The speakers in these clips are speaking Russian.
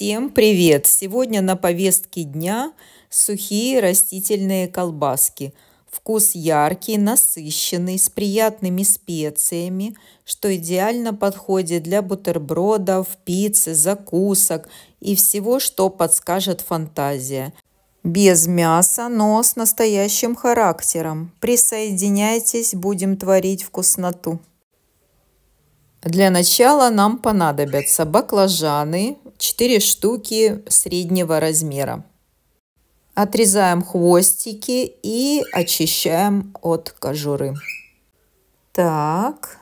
Всем привет! Сегодня на повестке дня сухие растительные колбаски. Вкус яркий, насыщенный, с приятными специями, что идеально подходит для бутербродов, пиццы, закусок и всего, что подскажет фантазия. Без мяса, но с настоящим характером. Присоединяйтесь, будем творить вкусноту. Для начала нам понадобятся баклажаны 4 штуки среднего размера. Отрезаем хвостики и очищаем от кожуры. Так,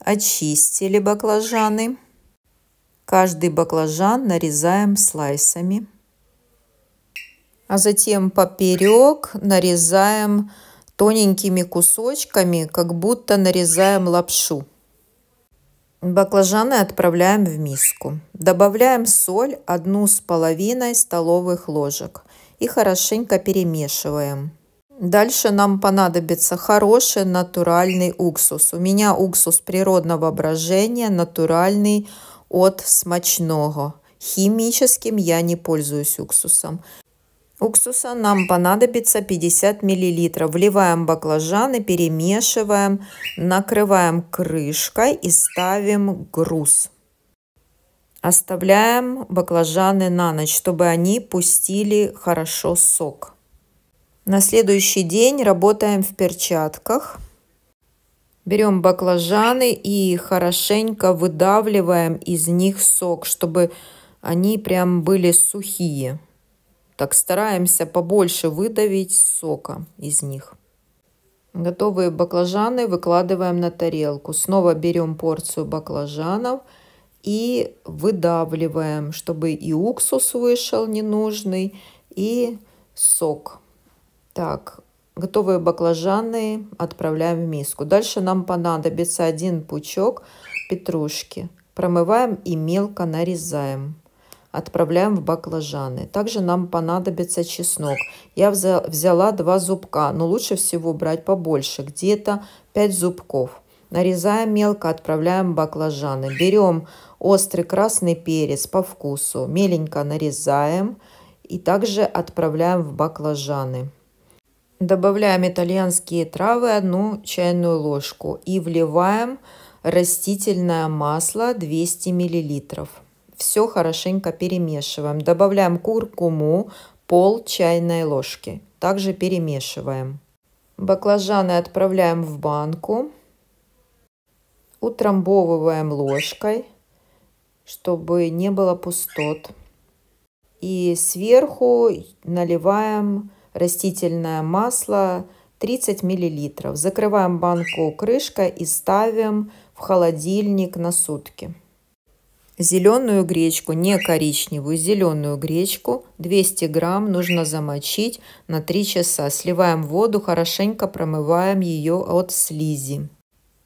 очистили баклажаны. Каждый баклажан нарезаем слайсами. А затем поперек нарезаем тоненькими кусочками, как будто нарезаем лапшу. Баклажаны отправляем в миску. Добавляем соль, одну с половиной столовых ложек и хорошенько перемешиваем. Дальше нам понадобится хороший натуральный уксус. У меня уксус природного брожения, натуральный от смачного. Химическим я не пользуюсь уксусом. Уксуса нам понадобится 50 мл. Вливаем баклажаны, перемешиваем, накрываем крышкой и ставим груз. Оставляем баклажаны на ночь, чтобы они пустили хорошо сок. На следующий день работаем в перчатках. Берем баклажаны и хорошенько выдавливаем из них сок, чтобы они прям были сухие. Так стараемся побольше выдавить сока из них. Готовые баклажаны выкладываем на тарелку. Снова берем порцию баклажанов и выдавливаем, чтобы и уксус вышел ненужный, и сок. Так, готовые баклажаны отправляем в миску. Дальше нам понадобится один пучок петрушки. Промываем и мелко нарезаем отправляем в баклажаны. Также нам понадобится чеснок. Я взяла два зубка, но лучше всего брать побольше, где-то 5 зубков. Нарезаем мелко, отправляем баклажаны. Берем острый красный перец по вкусу, меленько нарезаем и также отправляем в баклажаны. Добавляем итальянские травы, одну чайную ложку и вливаем растительное масло 200 миллилитров. Все хорошенько перемешиваем. Добавляем куркуму пол чайной ложки. Также перемешиваем. Баклажаны отправляем в банку. Утрамбовываем ложкой, чтобы не было пустот. И сверху наливаем растительное масло 30 мл. Закрываем банку крышкой и ставим в холодильник на сутки зеленую гречку, не коричневую, зеленую гречку 200 грамм нужно замочить на 3 часа. Сливаем воду, хорошенько промываем ее от слизи.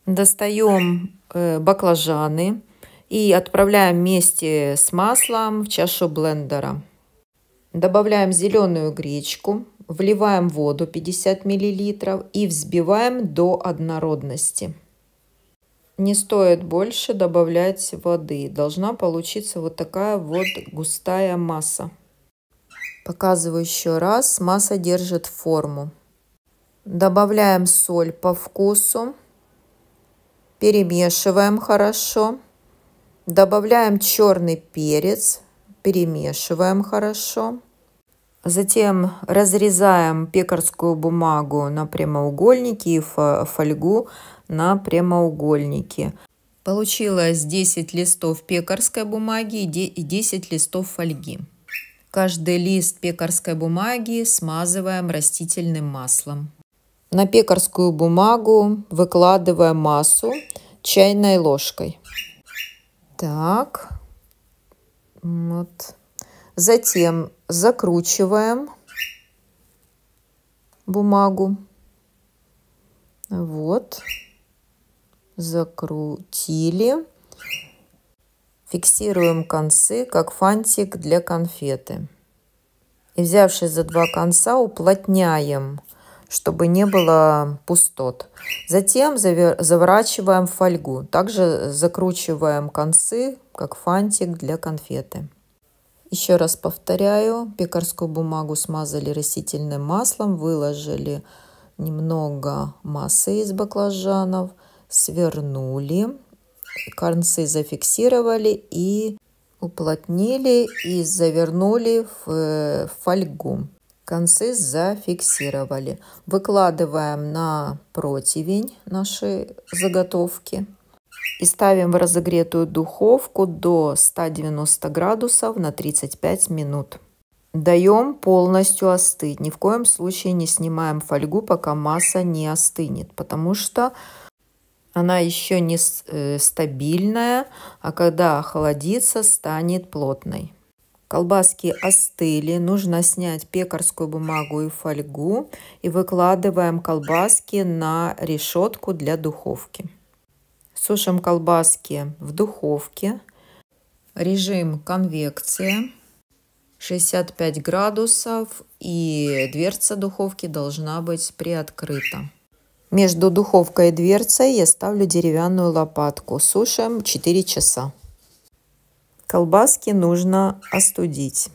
Достаем э, баклажаны и отправляем вместе с маслом в чашу блендера. Добавляем зеленую гречку, вливаем воду 50 мл и взбиваем до однородности. Не стоит больше добавлять воды. Должна получиться вот такая вот густая масса. Показываю еще раз. Масса держит форму. Добавляем соль по вкусу. Перемешиваем хорошо. Добавляем черный перец. Перемешиваем хорошо. Затем разрезаем пекарскую бумагу на прямоугольники и фольгу на прямоугольники. Получилось 10 листов пекарской бумаги и 10 листов фольги. Каждый лист пекарской бумаги смазываем растительным маслом. На пекарскую бумагу выкладываем массу чайной ложкой. Так, вот Затем закручиваем бумагу. Вот. Закрутили. Фиксируем концы, как фантик для конфеты. И взявшись за два конца, уплотняем, чтобы не было пустот. Затем заворачиваем фольгу. Также закручиваем концы, как фантик для конфеты. Еще раз повторяю, пекарскую бумагу смазали растительным маслом, выложили немного массы из баклажанов, свернули, концы зафиксировали и уплотнили и завернули в э, фольгу. Концы зафиксировали. Выкладываем на противень наши заготовки и ставим в разогретую духовку до 190 градусов на 35 минут. Даем полностью остыть. Ни в коем случае не снимаем фольгу, пока масса не остынет, потому что она еще не э, стабильная, а когда охладится, станет плотной. Колбаски остыли, нужно снять пекарскую бумагу и фольгу и выкладываем колбаски на решетку для духовки. Сушим колбаски в духовке. Режим конвекция 65 градусов и дверца духовки должна быть приоткрыта. Между духовкой и дверцей я ставлю деревянную лопатку. Сушим 4 часа. Колбаски нужно остудить.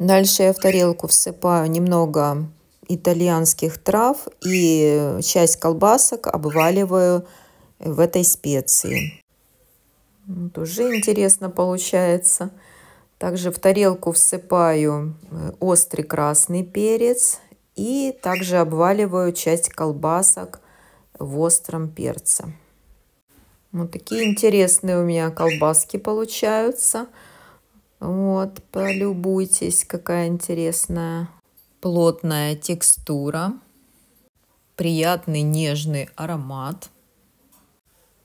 Дальше я в тарелку всыпаю немного итальянских трав и часть колбасок обваливаю в этой специи. Вот уже интересно получается. Также в тарелку всыпаю э, острый красный перец и также обваливаю часть колбасок в остром перце. Вот такие интересные у меня колбаски получаются. Вот, полюбуйтесь, какая интересная плотная текстура, приятный нежный аромат.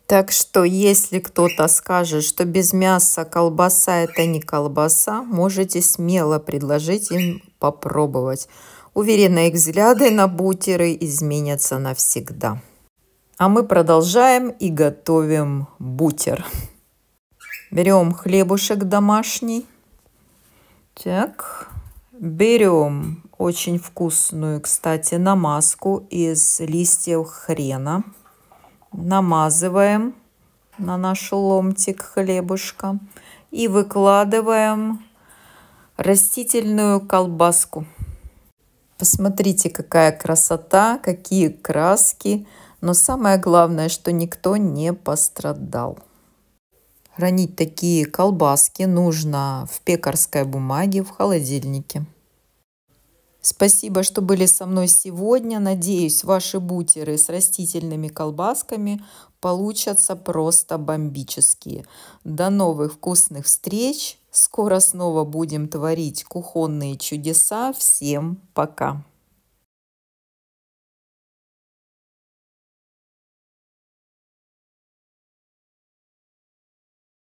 Так что, если кто-то скажет, что без мяса колбаса – это не колбаса, можете смело предложить им попробовать. Уверена, их взгляды на бутеры изменятся навсегда. А мы продолжаем и готовим бутер. Берем хлебушек домашний. Так, берем очень вкусную, кстати, намазку из листьев хрена намазываем на наш ломтик хлебушка и выкладываем растительную колбаску. Посмотрите, какая красота, какие краски, но самое главное, что никто не пострадал. Хранить такие колбаски нужно в пекарской бумаге в холодильнике. Спасибо, что были со мной сегодня. Надеюсь, ваши бутеры с растительными колбасками получатся просто бомбические. До новых вкусных встреч. Скоро снова будем творить кухонные чудеса. Всем пока!